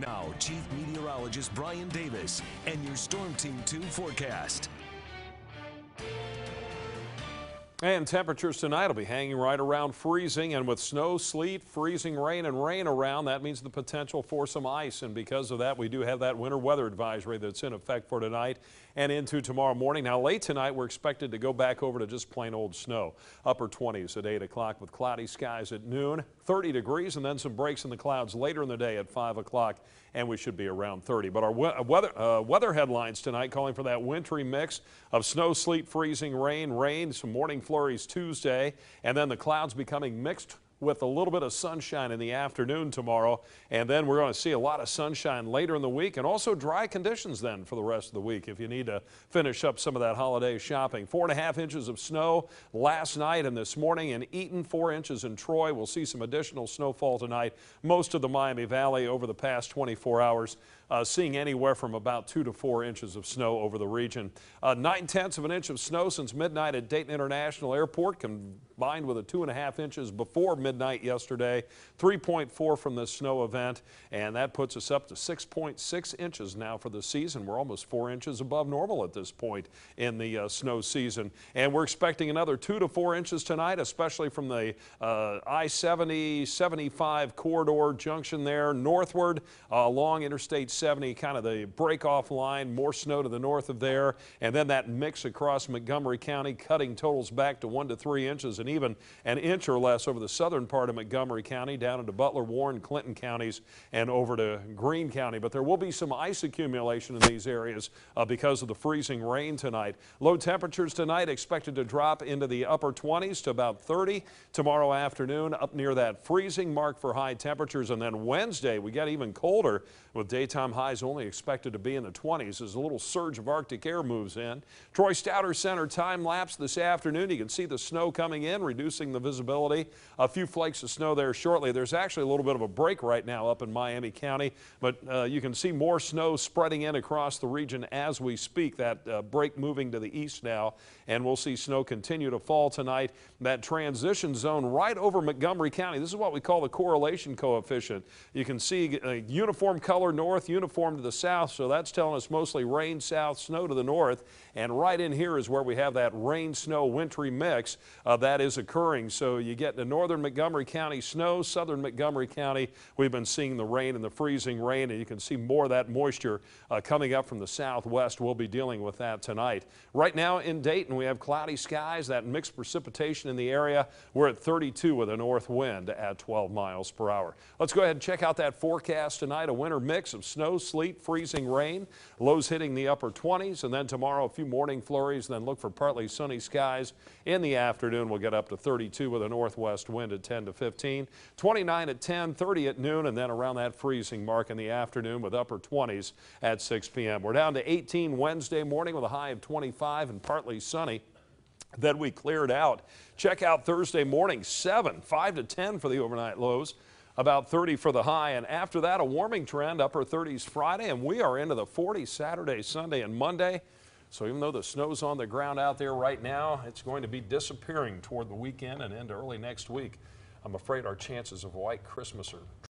Now, Chief Meteorologist Brian Davis and your Storm Team 2 forecast. And temperatures tonight will be hanging right around freezing, and with snow, sleet, freezing rain, and rain around, that means the potential for some ice. And because of that, we do have that winter weather advisory that's in effect for tonight and into tomorrow morning. Now, late tonight, we're expected to go back over to just plain old snow. Upper 20s at 8 o'clock with cloudy skies at noon. 30 degrees and then some breaks in the clouds later in the day at 5 o'clock, and we should be around 30. But our uh, weather, uh, weather headlines tonight calling for that wintry mix of snow, sleet, freezing rain, rain, some morning flurries Tuesday, and then the clouds becoming mixed with a little bit of sunshine in the afternoon tomorrow. And then we're going to see a lot of sunshine later in the week and also dry conditions then for the rest of the week if you need to finish up some of that holiday shopping. Four and a half inches of snow last night and this morning in Eaton, four inches in Troy. We'll see some additional snowfall tonight. Most of the Miami Valley over the past 24 hours uh, seeing anywhere from about two to four inches of snow over the region. Uh, nine tenths of an inch of snow since midnight at Dayton International Airport, combined with a two and a half inches before midnight yesterday, 3.4 from this snow event, and that puts us up to 6.6 .6 inches now for the season. We're almost four inches above normal at this point in the uh, snow season, and we're expecting another two to four inches tonight, especially from the uh, I-70, 75 corridor junction there northward uh, along Interstate 70, kind of the break-off line, more snow to the north of there, and then that mix across Montgomery County, cutting totals back to one to three inches and even an inch or less over the southern part of Montgomery County, down into Butler, Warren, Clinton counties, and over to Greene County. But there will be some ice accumulation in these areas uh, because of the freezing rain tonight. Low temperatures tonight expected to drop into the upper 20s to about 30 tomorrow afternoon, up near that freezing mark for high temperatures. And then Wednesday, we get even colder with daytime time highs only expected to be in the 20s as a little surge of Arctic air moves in. Troy Stouter Center time lapse this afternoon. You can see the snow coming in, reducing the visibility. A few flakes of snow there shortly. There's actually a little bit of a break right now up in Miami County, but uh, you can see more snow spreading in across the region as we speak. That uh, break moving to the east now, and we'll see snow continue to fall tonight. That transition zone right over Montgomery County. This is what we call the correlation coefficient. You can see a uh, uniform color north, uniform to the south, so that's telling us mostly rain south, snow to the north. And right in here is where we have that rain, snow, wintry mix uh, that is occurring. So you get the northern Montgomery County snow, southern Montgomery County, we've been seeing the rain and the freezing rain, and you can see more of that moisture uh, coming up from the southwest. We'll be dealing with that tonight. Right now in Dayton, we have cloudy skies, that mixed precipitation in the area. We're at 32 with a north wind at 12 miles per hour. Let's go ahead and check out that forecast tonight, a winter mix of snow snow, sleet, freezing rain. Lows hitting the upper 20s. And then tomorrow, a few morning flurries. Then look for partly sunny skies. In the afternoon, we'll get up to 32 with a northwest wind at 10 to 15. 29 at 10, 30 at noon, and then around that freezing mark in the afternoon with upper 20s at 6 p.m. We're down to 18 Wednesday morning with a high of 25 and partly sunny. Then we cleared out. Check out Thursday morning, 7, 5 to 10 for the overnight lows. About 30 for the high, and after that, a warming trend, upper 30s Friday, and we are into the 40s Saturday, Sunday, and Monday. So even though the snow's on the ground out there right now, it's going to be disappearing toward the weekend and into early next week. I'm afraid our chances of white Christmas are